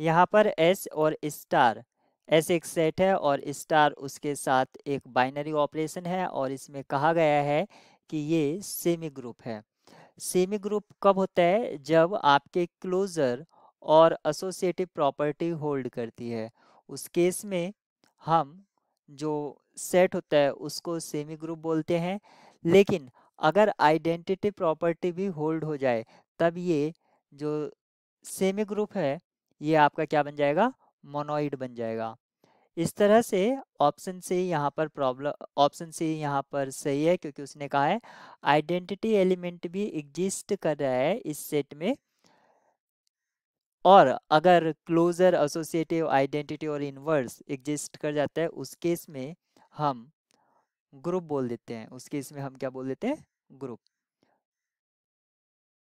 यहाँ पर एस और स्टार एस एक सेट है और स्टार उसके साथ एक बाइनरी ऑपरेशन है और इसमें कहा गया है कि ये सेमी ग्रुप है सेमी ग्रुप कब होता है जब आपके क्लोजर और एसोसिएटिव प्रॉपर्टी होल्ड करती है उस केस में हम जो सेट होता है उसको सेमी ग्रुप बोलते हैं लेकिन अगर आइडेंटिटी प्रॉपर्टी भी होल्ड हो जाए तब ये जो सेमी ग्रुप है ये आपका क्या बन जाएगा मोनोइड बन जाएगा इस तरह से ऑप्शन सी यहाँ पर प्रॉब्लम ऑप्शन सी यहाँ पर सही है क्योंकि उसने कहा है आइडेंटिटी एलिमेंट भी एग्जिस्ट कर रहा है इस सेट में और अगर क्लोजर एसोसिएटिव आइडेंटिटी और इनवर्स एग्जिस्ट कर जाता है उस केस में हम ग्रुप बोल देते हैं उस केस में हम क्या बोल देते हैं ग्रुप